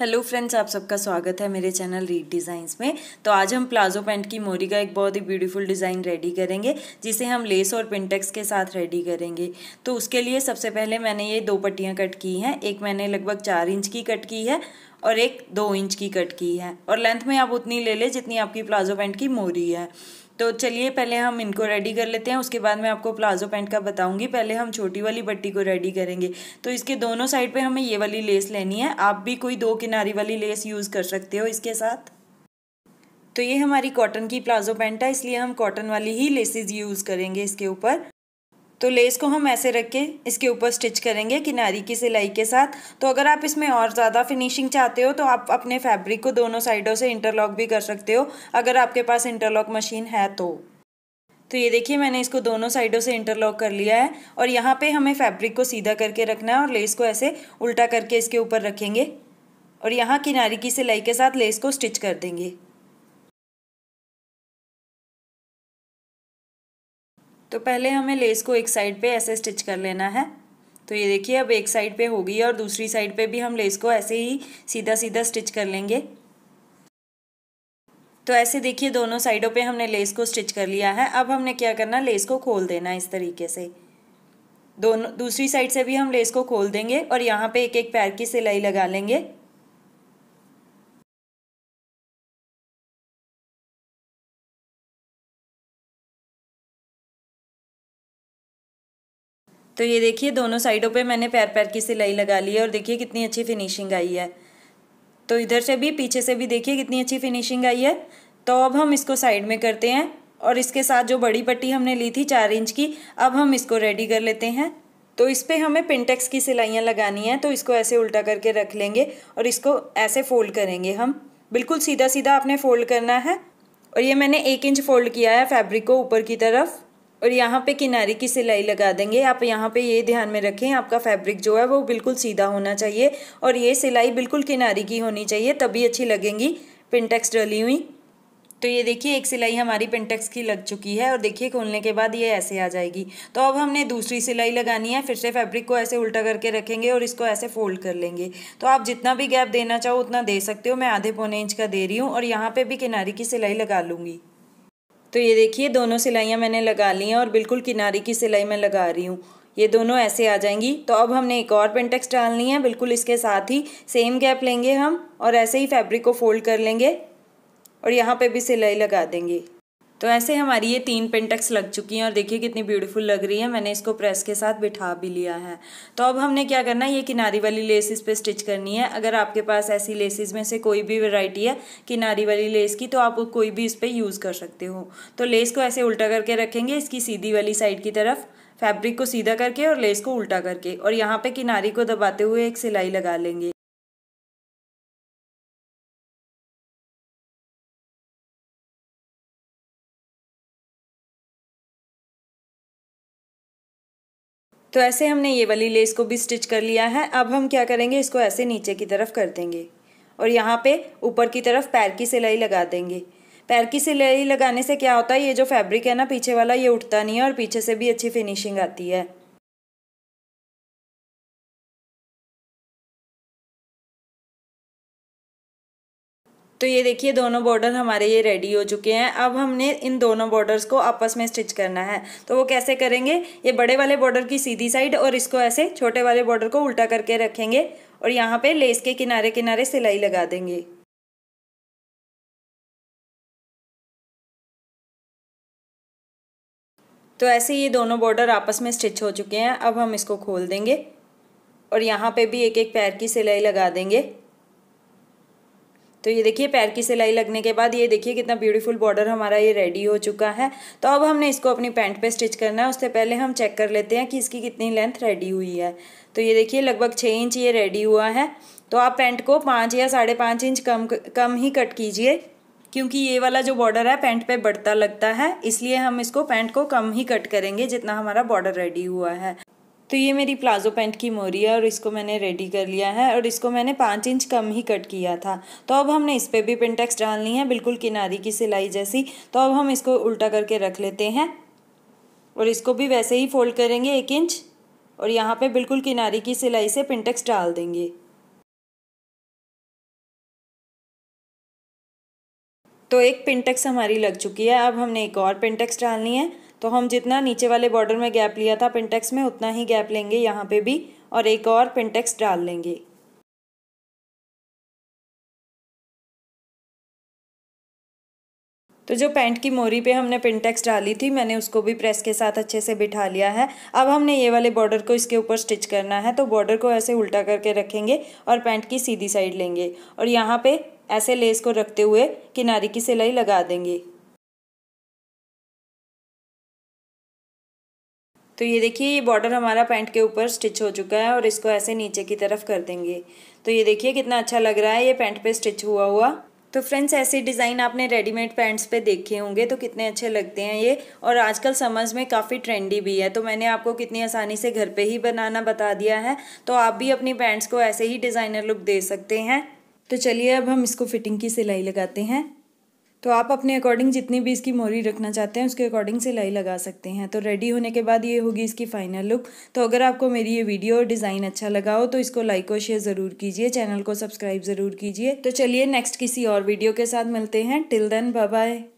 hello friends आप सबका स्वागत है मेरे चैनल रीड डिज़ाइंस में तो आज हम प्लाजो पैंट की मोरी का एक बहुत ही ब्यूटीफुल डिज़ाइन रेडी करेंगे जिसे हम लेस और पिंटेक्स के साथ रेडी करेंगे तो उसके लिए सबसे पहले मैंने ये दो पट्टियाँ कट की हैं एक मैंने लगभग चार इंच की कट की है और एक दो इंच की कट की है और लेंथ में आप उतनी ले लें जितनी आपकी प्लाजो पैंट की मोरी है तो चलिए पहले हम इनको रेडी कर लेते हैं उसके बाद मैं आपको प्लाजो पैंट का बताऊंगी पहले हम छोटी वाली पट्टी को रेडी करेंगे तो इसके दोनों साइड पे हमें ये वाली लेस लेनी है आप भी कोई दो किनारी वाली लेस यूज़ कर सकते हो इसके साथ तो ये हमारी कॉटन की प्लाजो पैंट है इसलिए हम कॉटन वाली ही लेसेज यूज़ करेंगे इसके ऊपर तो लेस को हम ऐसे रख के इसके ऊपर स्टिच करेंगे किनारी की सिलाई के साथ तो अगर आप इसमें और ज़्यादा फिनिशिंग चाहते हो तो आप अपने फैब्रिक को दोनों साइडों से इंटरलॉक भी कर सकते हो अगर आपके पास इंटरलॉक मशीन है तो तो ये देखिए मैंने इसको दोनों साइडों से इंटरलॉक कर लिया है और यहाँ पे हमें फैब्रिक को सीधा करके रखना है और लेस को ऐसे उल्टा करके इसके ऊपर रखेंगे और यहाँ किनारी की सिलाई के साथ लेस को स्टिच कर देंगे तो पहले हमें लेस को एक साइड पे ऐसे स्टिच कर लेना है तो ये देखिए अब एक साइड पे हो गई और दूसरी साइड पे भी हम लेस को ऐसे ही सीधा सीधा स्टिच कर लेंगे तो ऐसे देखिए दोनों साइडों पे हमने लेस को स्टिच कर लिया है अब हमने क्या करना लेस को खोल देना इस तरीके से दोनों दूसरी साइड से भी हम लेस को खोल देंगे और यहाँ पे एक एक पैर की सिलाई लगा लेंगे तो ये देखिए दोनों साइडों पे मैंने पैर पैर की सिलाई लगा ली है और देखिए कितनी अच्छी फिनिशिंग आई है तो इधर से भी पीछे से भी देखिए कितनी अच्छी फिनिशिंग आई है तो अब हम इसको साइड में करते हैं और इसके साथ जो बड़ी पट्टी हमने ली थी चार इंच की अब हम इसको रेडी कर लेते हैं तो इस पर हमें पिंटेक्स की सिलाइयाँ लगानी है तो इसको ऐसे उल्टा करके रख लेंगे और इसको ऐसे फोल्ड करेंगे हम बिल्कुल सीधा सीधा आपने फोल्ड करना है और ये मैंने एक इंच फोल्ड किया है फैब्रिक को ऊपर की तरफ और यहाँ पे किनारे की सिलाई लगा देंगे आप यहाँ पे ये ध्यान में रखें आपका फैब्रिक जो है वो बिल्कुल सीधा होना चाहिए और ये सिलाई बिल्कुल किनारे की होनी चाहिए तभी अच्छी लगेंगी पिनटेक्स डली हुई तो ये देखिए एक सिलाई हमारी पिनटेक्स की लग चुकी है और देखिए खोलने के बाद ये ऐसे आ जाएगी तो अब हमने दूसरी सिलाई लगानी है फिर से फैब्रिक को ऐसे उल्टा करके रखेंगे और इसको ऐसे फोल्ड कर लेंगे तो आप जितना भी गैप देना चाहो उतना दे सकते हो मैं आधे पौने इंच का दे रही हूँ और यहाँ पर भी किनारे की सिलाई लगा लूँगी तो ये देखिए दोनों सिलाइयाँ मैंने लगा ली हैं और बिल्कुल किनारे की सिलाई मैं लगा रही हूँ ये दोनों ऐसे आ जाएंगी तो अब हमने एक और पेंटेक्स डालनी है बिल्कुल इसके साथ ही सेम गैप लेंगे हम और ऐसे ही फैब्रिक को फोल्ड कर लेंगे और यहाँ पे भी सिलाई लगा देंगे तो ऐसे हमारी ये तीन पेंटेक्स लग चुकी हैं और देखिए कितनी ब्यूटीफुल लग रही है मैंने इसको प्रेस के साथ बिठा भी लिया है तो अब हमने क्या करना है ये किनारी वाली लेसिस पे स्टिच करनी है अगर आपके पास ऐसी लेसिस में से कोई भी वैरायटी है किनारी वाली लेस की तो आप कोई भी इस पर यूज़ कर सकते हो तो लेस को ऐसे उल्टा करके रखेंगे इसकी सीधी वाली साइड की तरफ फैब्रिक को सीधा करके और लेस को उल्टा करके और यहाँ पर किनारी को दबाते हुए एक सिलाई लगा लेंगे तो ऐसे हमने ये वाली लेस को भी स्टिच कर लिया है अब हम क्या करेंगे इसको ऐसे नीचे की तरफ कर देंगे और यहाँ पे ऊपर की तरफ पैर की सिलाई लगा देंगे पैर की सिलाई लगाने से क्या होता है ये जो फैब्रिक है ना पीछे वाला ये उठता नहीं है और पीछे से भी अच्छी फिनिशिंग आती है तो ये देखिए दोनों बॉर्डर हमारे ये रेडी हो चुके हैं अब हमने इन दोनों बॉर्डर्स को आपस में स्टिच करना है तो वो कैसे करेंगे ये बड़े वाले बॉर्डर की सीधी साइड और इसको ऐसे छोटे वाले बॉर्डर को उल्टा करके रखेंगे और यहाँ पे लेस के किनारे किनारे सिलाई लगा देंगे तो ऐसे ये दोनों बॉर्डर आपस में स्टिच हो चुके हैं अब हम इसको खोल देंगे और यहाँ पे भी एक एक पैर की सिलाई लगा देंगे तो ये देखिए पैर की सिलाई लगने के बाद ये देखिए कितना ब्यूटीफुल बॉर्डर हमारा ये रेडी हो चुका है तो अब हमने इसको अपनी पैंट पे स्टिच करना है उससे पहले हम चेक कर लेते हैं कि इसकी कितनी लेंथ रेडी हुई है तो ये देखिए लगभग छः इंच ये रेडी हुआ है तो आप पैंट को पाँच या साढ़े पाँच इंच कम कम ही कट कीजिए क्योंकि ये वाला जो बॉर्डर है पैंट पे बढ़ता लगता है इसलिए हम इसको पैंट को कम ही कट करेंगे जितना हमारा बॉर्डर रेडी हुआ है तो ये मेरी प्लाजो पैंट की मोरी है और इसको मैंने रेडी कर लिया है और इसको मैंने पाँच इंच कम ही कट किया था तो अब हमने इस पर भी पिंटेक्स डालनी है बिल्कुल किनारी की सिलाई जैसी तो अब हम इसको उल्टा करके रख लेते हैं और इसको भी वैसे ही फोल्ड करेंगे एक इंच और यहाँ पे बिल्कुल किनारी की सिलाई से पिंटेक्स डाल देंगे तो एक पिंटेक्स हमारी लग चुकी है अब हमने एक और पिंटेक्स डालनी है तो हम जितना नीचे वाले बॉर्डर में गैप लिया था पिनटेक्स में उतना ही गैप लेंगे यहाँ पे भी और एक और पिनटेक्स डाल लेंगे तो जो पैंट की मोरी पे हमने पिनटेक्स डाली थी मैंने उसको भी प्रेस के साथ अच्छे से बिठा लिया है अब हमने ये वाले बॉर्डर को इसके ऊपर स्टिच करना है तो बॉर्डर को ऐसे उल्टा करके रखेंगे और पैंट की सीधी साइड लेंगे और यहाँ पे ऐसे लेस को रखते हुए किनारे की सिलाई लगा देंगे तो ये देखिए ये बॉर्डर हमारा पैंट के ऊपर स्टिच हो चुका है और इसको ऐसे नीचे की तरफ कर देंगे तो ये देखिए कितना अच्छा लग रहा है ये पैंट पे स्टिच हुआ हुआ तो फ्रेंड्स ऐसे डिज़ाइन आपने रेडीमेड पैंट्स पे देखे होंगे तो कितने अच्छे लगते हैं ये और आजकल समझ में काफ़ी ट्रेंडी भी है तो मैंने आपको कितनी आसानी से घर पर ही बनाना बता दिया है तो आप भी अपनी पैंट्स को ऐसे ही डिज़ाइनर लुक दे सकते हैं तो चलिए अब हम इसको फिटिंग की सिलाई लगाते हैं तो आप अपने अकॉर्डिंग जितनी भी इसकी मोरी रखना चाहते हैं उसके अकॉर्डिंग सिलाई लगा सकते हैं तो रेडी होने के बाद ये होगी इसकी फाइनल लुक तो अगर आपको मेरी ये वीडियो और डिज़ाइन अच्छा लगा हो तो इसको लाइक और शेयर ज़रूर कीजिए चैनल को सब्सक्राइब ज़रूर कीजिए तो चलिए नेक्स्ट किसी और वीडियो के साथ मिलते हैं टिल देन बाय